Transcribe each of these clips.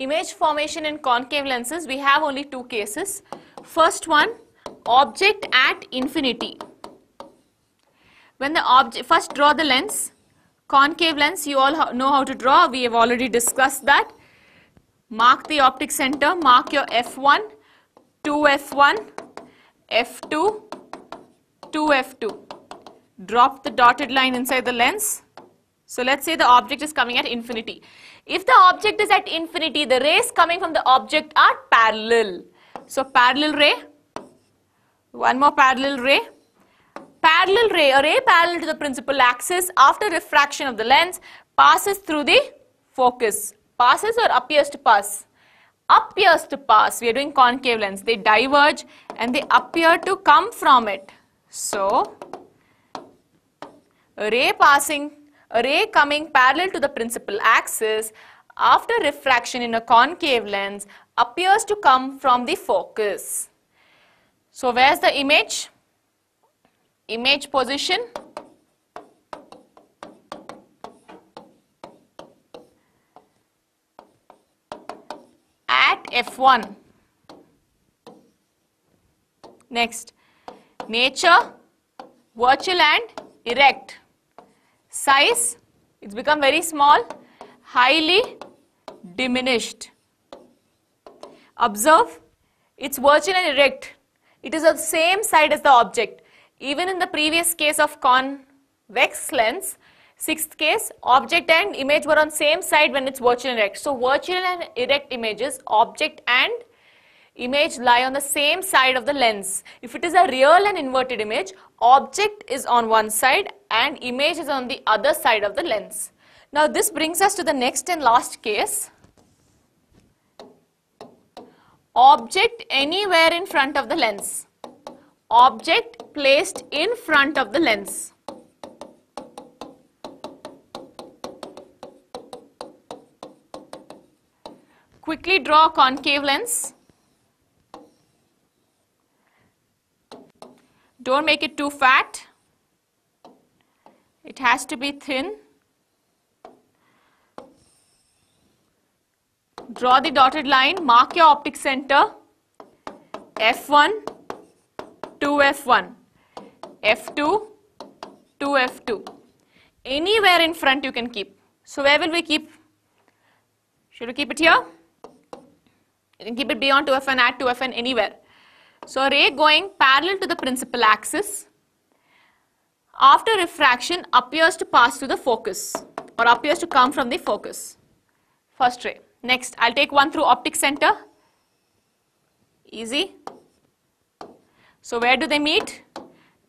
image formation in concave lenses we have only two cases first one object at infinity when the object first draw the lens concave lens you all know how to draw we have already discussed that mark the optic center mark your f1 2f1 f2 2f2 drop the dotted line inside the lens so let's say the object is coming at infinity if the object is at infinity, the rays coming from the object are parallel. So parallel ray, one more parallel ray. Parallel ray, a ray parallel to the principal axis after refraction of the lens passes through the focus. Passes or appears to pass? Appears to pass. We are doing concave lens. They diverge and they appear to come from it. So, ray passing a ray coming parallel to the principal axis after refraction in a concave lens appears to come from the focus. So where's the image? Image position. At F1. Next, nature, virtual and erect size it's become very small highly diminished observe it's virgin and erect it is of the same side as the object even in the previous case of convex lens Sixth case, object and image were on same side when it's virtual and erect. So virtual and erect images, object and image lie on the same side of the lens. If it is a real and inverted image, object is on one side and image is on the other side of the lens. Now this brings us to the next and last case. Object anywhere in front of the lens. Object placed in front of the lens. Quickly draw concave lens. Don't make it too fat. It has to be thin. Draw the dotted line, mark your optic center, F1, 2F1, F2, 2F2. Anywhere in front you can keep. So where will we keep? Should we keep it here? You can keep it beyond 2F and add 2F and anywhere. So a ray going parallel to the principal axis after refraction appears to pass through the focus or appears to come from the focus. First ray. Next, I'll take one through optic center. Easy. So where do they meet?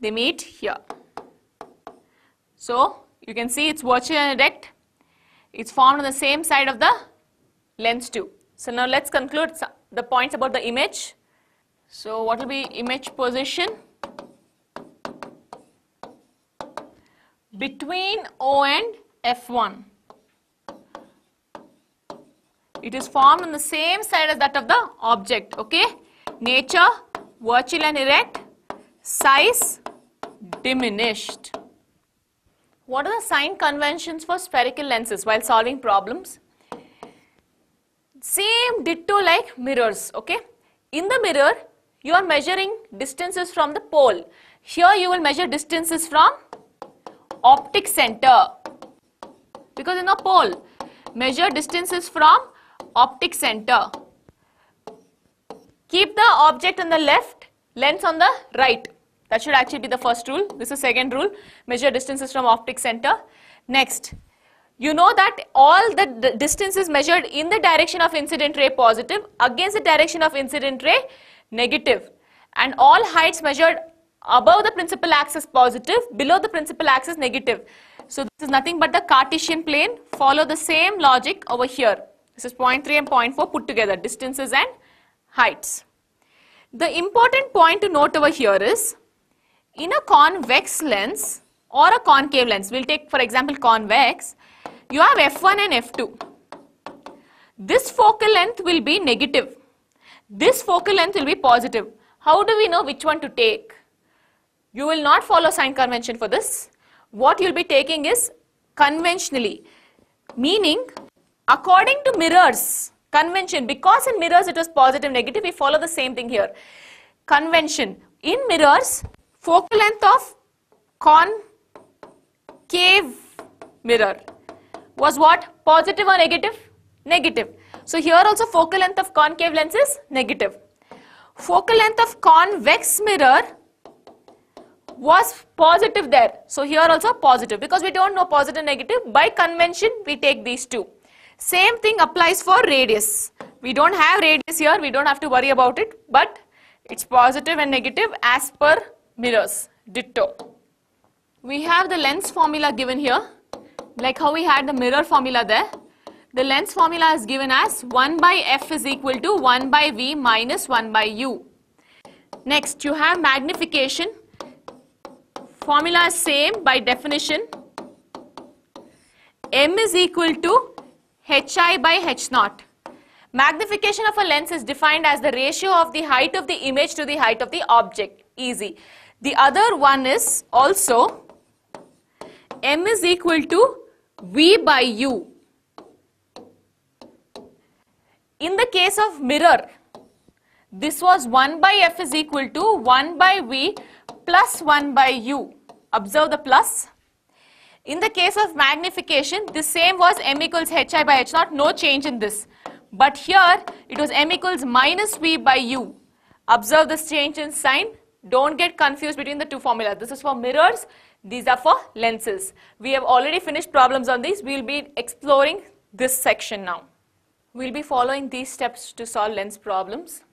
They meet here. So you can see it's virtually erect. It's formed on the same side of the lens too. So now let's conclude the points about the image. So what will be image position? Between O and F1. It is formed on the same side as that of the object. Okay. Nature, virtual and erect. Size, diminished. What are the sign conventions for spherical lenses while solving problems? Same ditto like mirrors, okay? In the mirror, you are measuring distances from the pole. Here you will measure distances from optic center. Because in a pole, measure distances from optic center. Keep the object on the left, lens on the right. That should actually be the first rule. This is second rule. Measure distances from optic center. Next, you know that all the distances measured in the direction of incident ray positive against the direction of incident ray negative and all heights measured above the principal axis positive, below the principal axis negative. So this is nothing but the Cartesian plane. Follow the same logic over here. This is point 0.3 and point 0.4 put together, distances and heights. The important point to note over here is, in a convex lens or a concave lens, we'll take for example convex, you have f1 and f2. This focal length will be negative this focal length will be positive. How do we know which one to take? You will not follow sign convention for this. What you will be taking is conventionally. Meaning, according to mirrors, convention, because in mirrors it was positive, negative, we follow the same thing here. Convention, in mirrors, focal length of concave mirror was what? Positive or negative? Negative. So here also focal length of concave lens is negative. Focal length of convex mirror was positive there. So here also positive because we don't know positive negative. By convention we take these two. Same thing applies for radius. We don't have radius here. We don't have to worry about it. But it's positive and negative as per mirrors. Ditto. We have the lens formula given here. Like how we had the mirror formula there. The lens formula is given as 1 by f is equal to 1 by v minus 1 by u. Next, you have magnification. Formula is same by definition. m is equal to hi by h naught. Magnification of a lens is defined as the ratio of the height of the image to the height of the object. Easy. The other one is also m is equal to v by u. In the case of mirror, this was 1 by f is equal to 1 by v plus 1 by u. Observe the plus. In the case of magnification, the same was m equals hi by h0, no change in this. But here, it was m equals minus v by u. Observe this change in sign. Don't get confused between the two formulas. This is for mirrors, these are for lenses. We have already finished problems on these. We will be exploring this section now. We'll be following these steps to solve lens problems.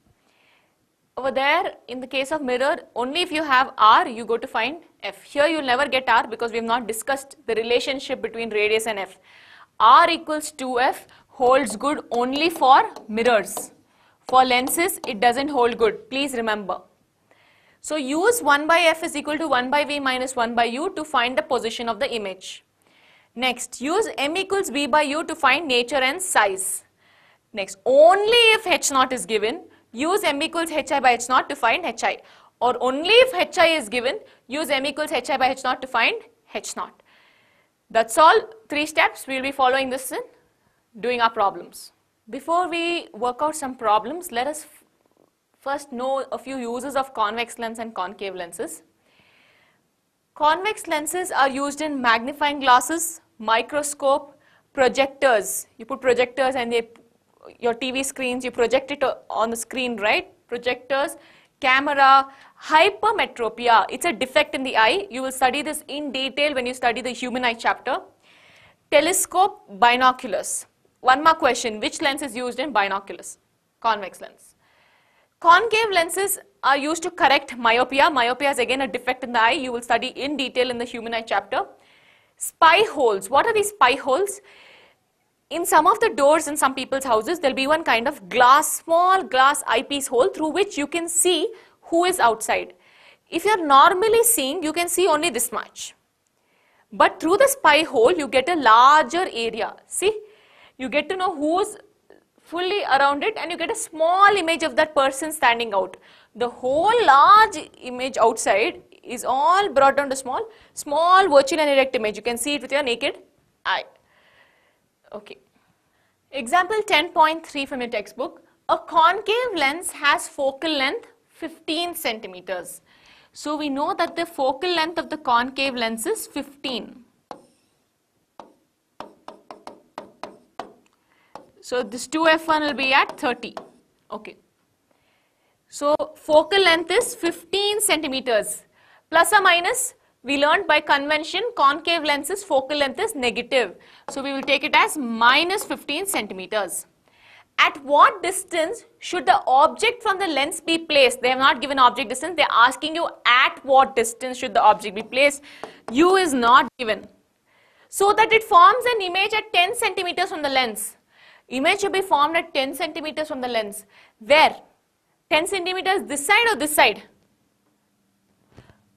Over there, in the case of mirror, only if you have R, you go to find F. Here you'll never get R because we have not discussed the relationship between radius and F. R equals 2F holds good only for mirrors. For lenses, it doesn't hold good. Please remember. So use 1 by F is equal to 1 by V minus 1 by U to find the position of the image. Next, use M equals V by U to find nature and size. Next, only if H0 is given, use m equals hi by h0 to find hi. Or only if hi is given, use m equals hi by h0 to find h0. That's all three steps. We'll be following this in doing our problems. Before we work out some problems, let us first know a few uses of convex lens and concave lenses. Convex lenses are used in magnifying glasses, microscope, projectors. You put projectors and they your TV screens, you project it uh, on the screen, right? Projectors, camera, hypermetropia. It's a defect in the eye. You will study this in detail when you study the human eye chapter. Telescope, binoculars. One more question. Which lens is used in binoculars? Convex lens. Concave lenses are used to correct myopia. Myopia is again a defect in the eye. You will study in detail in the human eye chapter. Spy holes. What are these spy holes? in some of the doors in some people's houses, there'll be one kind of glass, small glass eyepiece hole through which you can see who is outside. If you're normally seeing, you can see only this much. But through the spy hole, you get a larger area. See, you get to know who's fully around it and you get a small image of that person standing out. The whole large image outside is all brought down to small, small virtual and erect image. You can see it with your naked eye. Okay. Example 10.3 from your textbook. A concave lens has focal length 15 centimeters. So we know that the focal length of the concave lens is 15. So this 2f1 will be at 30. Okay. So focal length is 15 centimeters. Plus or minus we learned by convention concave lenses focal length is negative. So we will take it as minus 15 centimeters. At what distance should the object from the lens be placed? They have not given object distance. They are asking you at what distance should the object be placed. U is not given. So that it forms an image at 10 centimeters from the lens. Image should be formed at 10 centimeters from the lens. Where? 10 centimeters this side or this side?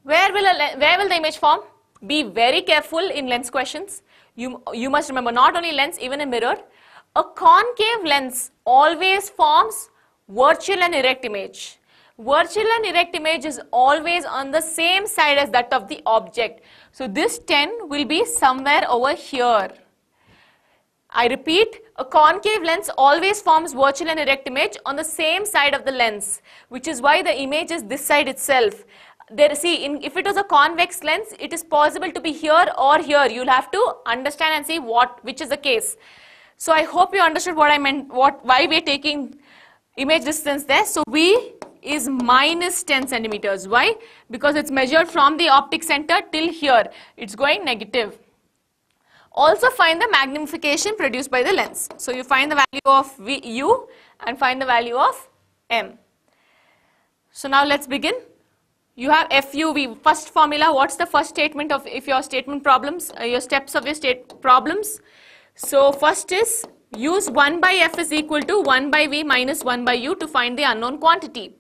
Where will, a, where will the image form? Be very careful in lens questions. You, you must remember not only lens, even a mirror. A concave lens always forms virtual and erect image. Virtual and erect image is always on the same side as that of the object. So this 10 will be somewhere over here. I repeat, a concave lens always forms virtual and erect image on the same side of the lens, which is why the image is this side itself there see in, if it was a convex lens it is possible to be here or here you'll have to understand and see what which is the case so i hope you understood what i meant what why we're taking image distance there so v is minus 10 centimeters why because it's measured from the optic center till here it's going negative also find the magnification produced by the lens so you find the value of v u and find the value of m so now let's begin you have FUV, first formula, what's the first statement of if your statement problems, uh, your steps of your state problems. So first is use 1 by F is equal to 1 by V minus 1 by U to find the unknown quantity.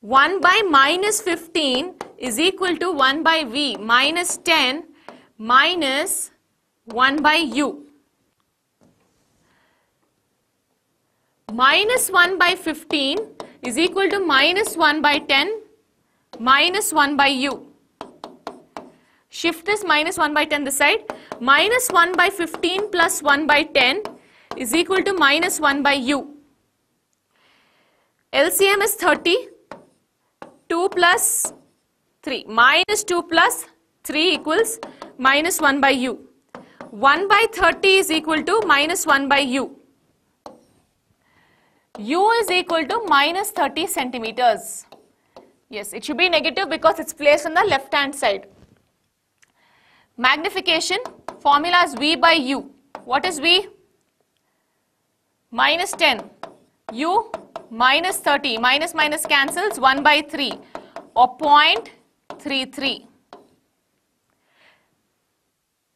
1 by minus 15 is equal to 1 by V minus 10 minus 1 by U. Minus 1 by 15 is equal to minus 1 by 10 minus 1 by u. Shift this minus 1 by 10 this side. Minus 1 by 15 plus 1 by 10 is equal to minus 1 by u. LCM is 30. 2 plus 3. Minus 2 plus 3 equals minus 1 by u. 1 by 30 is equal to minus 1 by u. u is equal to minus 30 centimeters. Yes, it should be negative because it's placed on the left hand side. Magnification formula is V by U. What is V? Minus 10. U minus 30. Minus minus cancels 1 by 3 or 0.33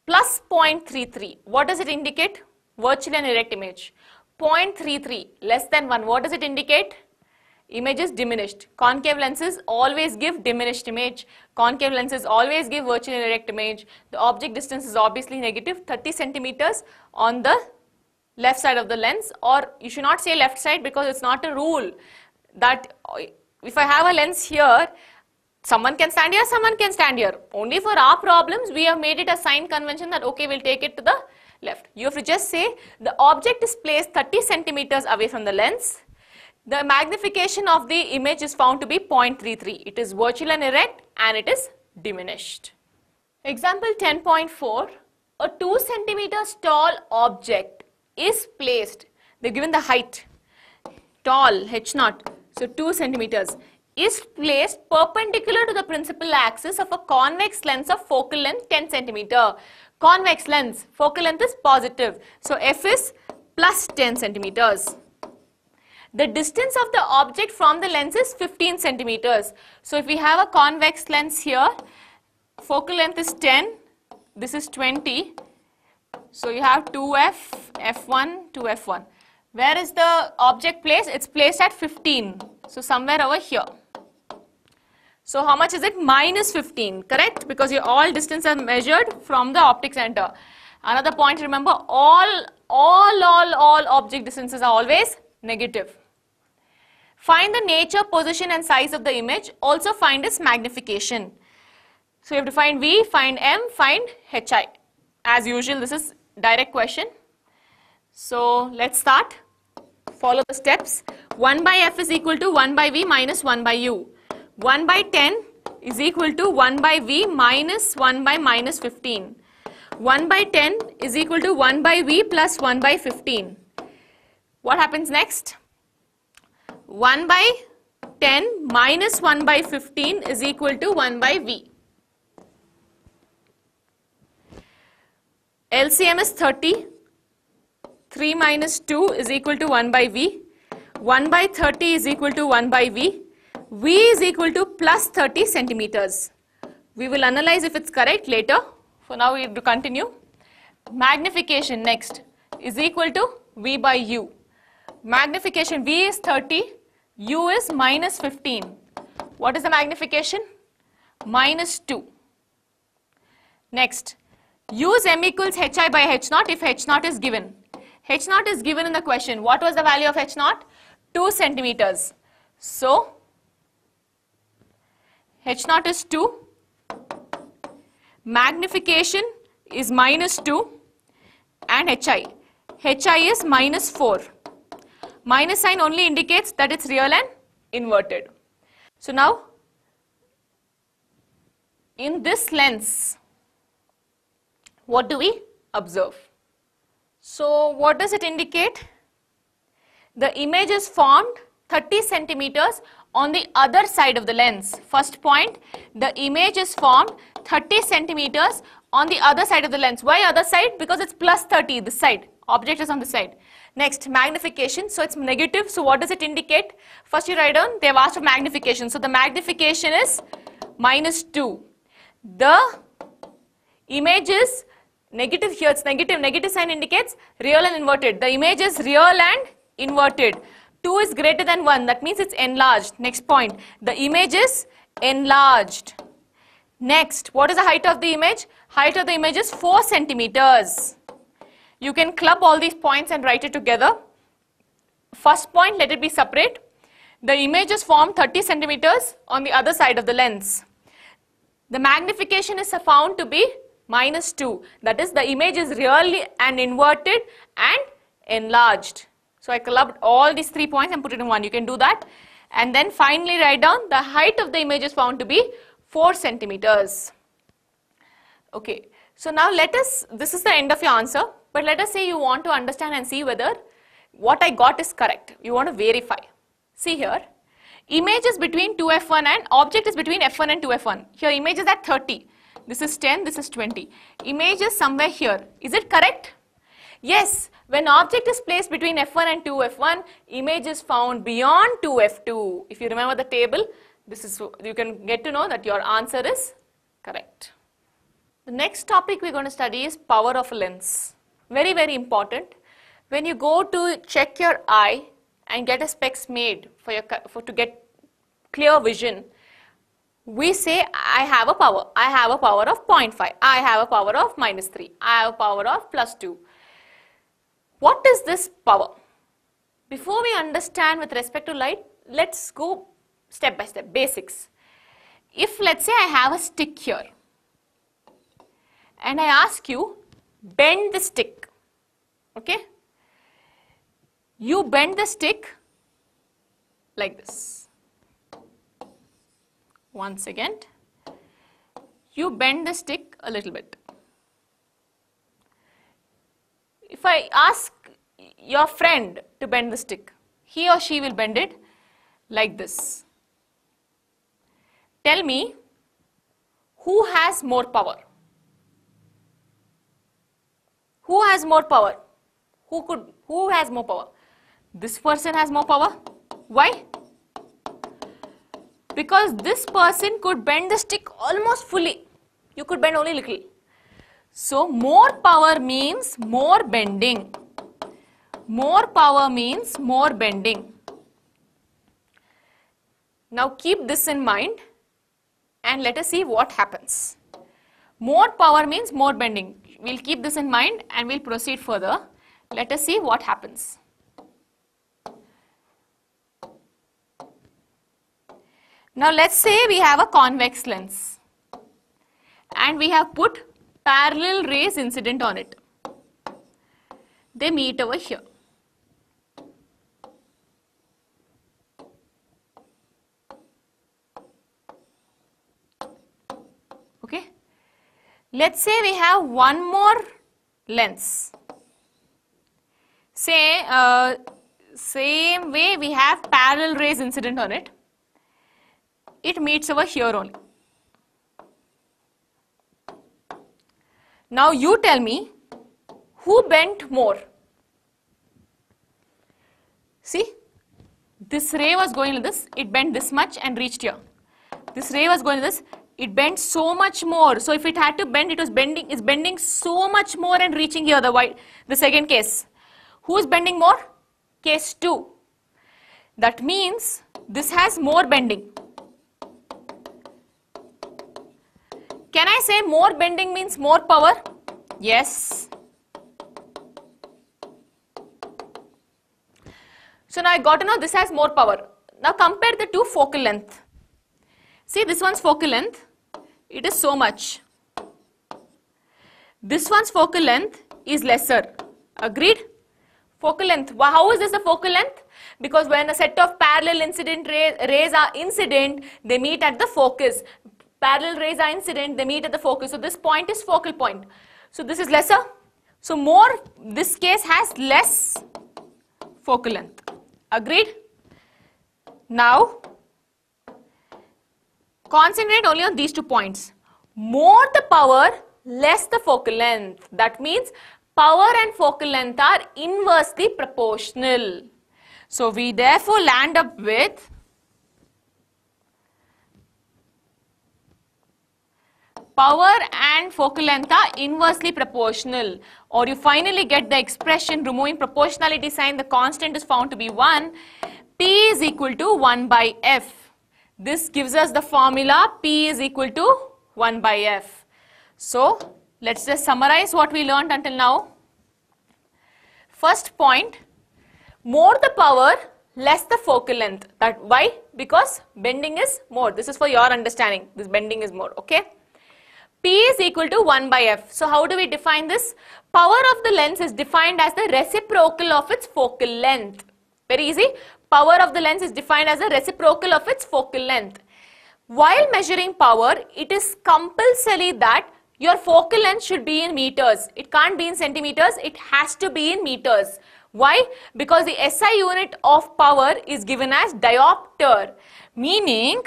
plus 0.33. What does it indicate? Virtually an erect image. 0.33 less than 1. What does it indicate? image is diminished. Concave lenses always give diminished image. Concave lenses always give virtually erect image. The object distance is obviously negative 30 centimeters on the left side of the lens or you should not say left side because it's not a rule that uh, if I have a lens here, someone can stand here, someone can stand here. Only for our problems, we have made it a sign convention that okay, we'll take it to the left. You have to just say the object is placed 30 centimeters away from the lens the magnification of the image is found to be 0.33. It is virtual and erect and it is diminished. Example 10.4. A 2 centimeters tall object is placed. They're given the height. Tall, h0. So 2 centimeters is placed perpendicular to the principal axis of a convex lens of focal length 10 centimeter. Convex lens, focal length is positive. So F is plus 10 centimeters. The distance of the object from the lens is 15 centimeters. So if we have a convex lens here, focal length is 10, this is 20. So you have 2f, f1, 2f1. Where is the object placed? It's placed at 15. So somewhere over here. So how much is it? Minus 15, correct? Because your all distance are measured from the optic center. Another point, remember all, all, all, all object distances are always negative. Find the nature, position and size of the image. Also find its magnification. So you have to find V, find M, find HI. As usual, this is direct question. So let's start. Follow the steps. 1 by F is equal to 1 by V minus 1 by U. 1 by 10 is equal to 1 by V minus 1 by minus 15. 1 by 10 is equal to 1 by V plus 1 by 15. What happens next? 1 by 10 minus 1 by 15 is equal to 1 by V. LCM is 30. 3 minus 2 is equal to 1 by V. 1 by 30 is equal to 1 by V. V is equal to plus 30 centimeters. We will analyze if it's correct later. For now we have to continue. Magnification next is equal to V by U. Magnification V is 30 U is minus 15. What is the magnification? Minus 2. Next, use m equals hi by h0 if h0 is given. h0 is given in the question. What was the value of h0? 2 centimeters. So, h0 is 2. Magnification is minus 2 and hi. hi is minus 4. Minus sign only indicates that it's real and inverted. So now, in this lens, what do we observe? So what does it indicate? The image is formed 30 centimeters on the other side of the lens. First point, the image is formed 30 centimeters on the other side of the lens. Why other side? Because it's plus 30, this side. Object is on the side. Next, magnification. So it's negative. So what does it indicate? First you write down, they've asked for magnification. So the magnification is minus 2. The image is negative here. It's negative. Negative sign indicates real and inverted. The image is real and inverted. 2 is greater than 1. That means it's enlarged. Next point. The image is enlarged. Next, what is the height of the image? Height of the image is 4 centimeters. You can club all these points and write it together. First point, let it be separate. The image is formed 30 centimeters on the other side of the lens. The magnification is found to be minus 2. That is the image is really and inverted and enlarged. So I clubbed all these three points and put it in one. You can do that. And then finally write down the height of the image is found to be 4 centimeters. Okay. So now let us, this is the end of your answer. But let us say you want to understand and see whether what I got is correct. You want to verify. See here, image is between 2f1 and object is between f1 and 2f1. Here image is at 30. This is 10, this is 20. Image is somewhere here. Is it correct? Yes, when object is placed between f1 and 2f1, image is found beyond 2f2. If you remember the table, this is you can get to know that your answer is correct. The next topic we're going to study is power of a lens. Very, very important. When you go to check your eye and get a specs made for your, for, to get clear vision, we say I have a power. I have a power of 0.5. I have a power of minus 3. I have a power of plus 2. What is this power? Before we understand with respect to light, let's go step by step, basics. If let's say I have a stick here and I ask you bend the stick okay you bend the stick like this once again you bend the stick a little bit if I ask your friend to bend the stick he or she will bend it like this tell me who has more power who has more power? Who could, who has more power? This person has more power. Why? Because this person could bend the stick almost fully. You could bend only little. So more power means more bending. More power means more bending. Now keep this in mind and let us see what happens. More power means more bending. We'll keep this in mind and we'll proceed further. Let us see what happens. Now let's say we have a convex lens and we have put parallel rays incident on it. They meet over here. Let's say we have one more lens. Say, uh, same way we have parallel rays incident on it. It meets over here only. Now you tell me who bent more. See, this ray was going like this, it bent this much and reached here. This ray was going like this, it bent so much more. So if it had to bend, it was bending, it's bending so much more and reaching here, the, white, the second case. Who's bending more? Case 2. That means this has more bending. Can I say more bending means more power? Yes. So now I got to know this has more power. Now compare the two focal length. See this one's focal length it is so much. This one's focal length is lesser. Agreed? Focal length. how is this the focal length? Because when a set of parallel incident rays are incident, they meet at the focus. Parallel rays are incident, they meet at the focus. So this point is focal point. So this is lesser. So more, this case has less focal length. Agreed? Now, Concentrate only on these two points. More the power, less the focal length. That means power and focal length are inversely proportional. So we therefore land up with power and focal length are inversely proportional or you finally get the expression removing proportionality sign the constant is found to be 1 P is equal to 1 by F this gives us the formula P is equal to 1 by F. So, let's just summarize what we learned until now. First point, more the power, less the focal length. That Why? Because bending is more. This is for your understanding. This bending is more, okay? P is equal to 1 by F. So, how do we define this? Power of the lens is defined as the reciprocal of its focal length. Very easy. Power of the lens is defined as a reciprocal of its focal length. While measuring power, it is compulsory that your focal length should be in meters. It can't be in centimeters, it has to be in meters. Why? Because the SI unit of power is given as diopter, meaning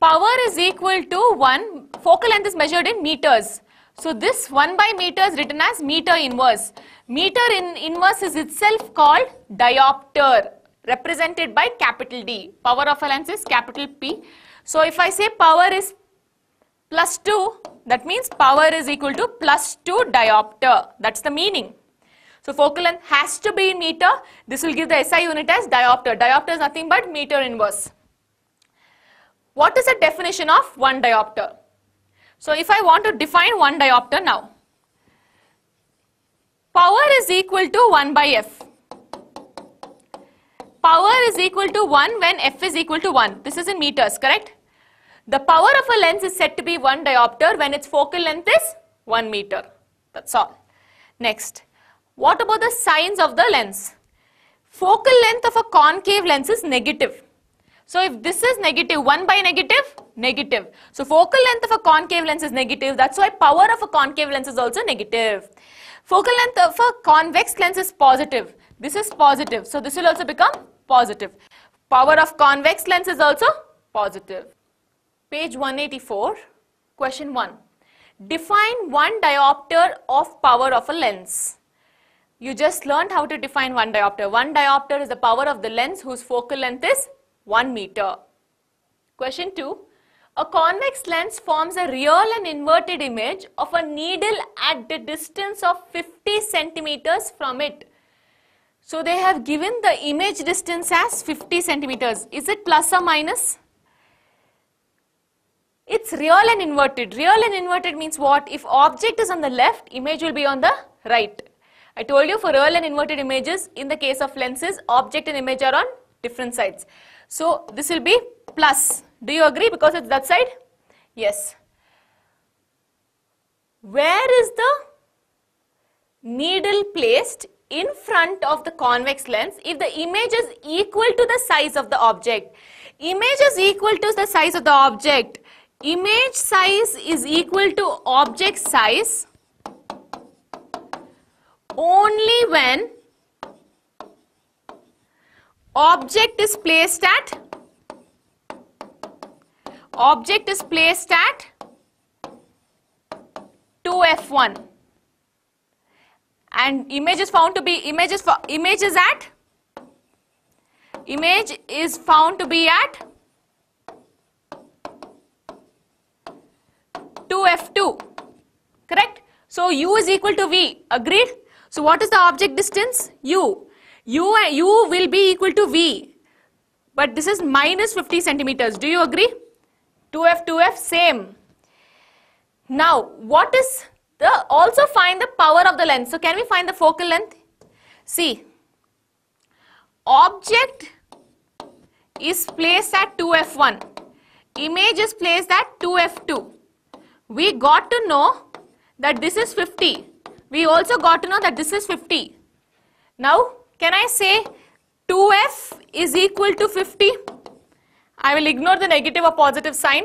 power is equal to 1, focal length is measured in meters. So this 1 by meter is written as meter inverse. Meter in inverse is itself called diopter represented by capital D. Power of a lens is capital P. So if I say power is plus 2 that means power is equal to plus 2 diopter. That's the meaning. So focal length has to be in meter. This will give the SI unit as diopter. Diopter is nothing but meter inverse. What is the definition of one diopter? So if I want to define one diopter now, Power is equal to 1 by f. Power is equal to 1 when f is equal to 1. This is in meters, correct? The power of a lens is said to be 1 diopter when its focal length is 1 meter. That's all. Next, what about the signs of the lens? Focal length of a concave lens is negative. So if this is negative, 1 by negative, negative. So focal length of a concave lens is negative. That's why power of a concave lens is also negative. Focal length uh, of a convex lens is positive. This is positive. So this will also become positive. Power of convex lens is also positive. Page 184, question 1. Define one diopter of power of a lens. You just learned how to define one diopter. One diopter is the power of the lens whose focal length is 1 meter. Question 2. A convex lens forms a real and inverted image of a needle at the distance of 50 centimeters from it. So they have given the image distance as 50 centimeters. Is it plus or minus? It's real and inverted. Real and inverted means what? If object is on the left, image will be on the right. I told you for real and inverted images, in the case of lenses, object and image are on different sides. So this will be plus. Do you agree because it's that side? Yes. Where is the needle placed in front of the convex lens if the image is equal to the size of the object? Image is equal to the size of the object. Image size is equal to object size only when object is placed at object is placed at 2f1 and image is found to be image is image is at image is found to be at 2f2 correct so u is equal to v agreed so what is the object distance u u u will be equal to v but this is minus 50 centimeters do you agree 2f 2f same now what is the also find the power of the lens so can we find the focal length see object is placed at 2f1 image is placed at 2f2 we got to know that this is 50 we also got to know that this is 50 now can I say 2f is equal to 50 I will ignore the negative or positive sign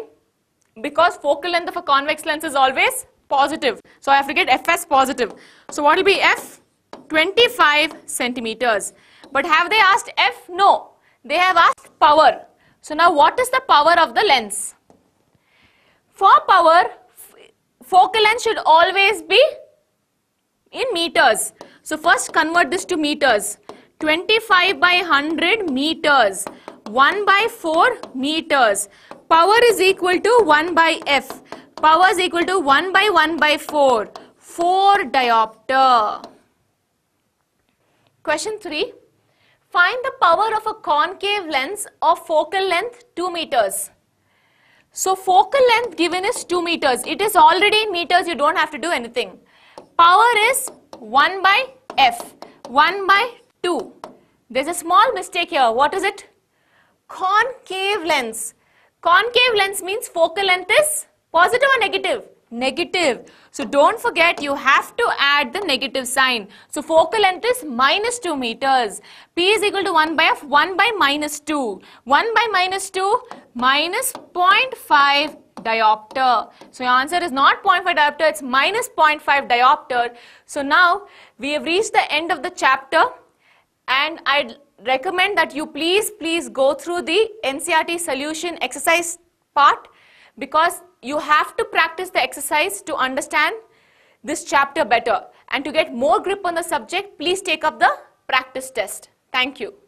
because focal length of a convex lens is always positive. So I have to get FS positive. So what will be F? 25 centimeters. But have they asked F? No. They have asked power. So now what is the power of the lens? For power, focal length should always be in meters. So first convert this to meters. 25 by 100 meters. 1 by 4 meters. Power is equal to 1 by F. Power is equal to 1 by 1 by 4. 4 diopter. Question 3. Find the power of a concave lens of focal length 2 meters. So focal length given is 2 meters. It is already in meters. You don't have to do anything. Power is 1 by F. 1 by 2. There's a small mistake here. What is it? concave lens. Concave lens means focal length is positive or negative? Negative. So don't forget you have to add the negative sign. So focal length is minus 2 meters. P is equal to 1 by f, 1 by minus 2. 1 by minus 2 minus 0.5 diopter. So your answer is not 0.5 diopter, it's minus 0.5 diopter. So now we have reached the end of the chapter and I'd recommend that you please, please go through the NCRT solution exercise part because you have to practice the exercise to understand this chapter better. And to get more grip on the subject, please take up the practice test. Thank you.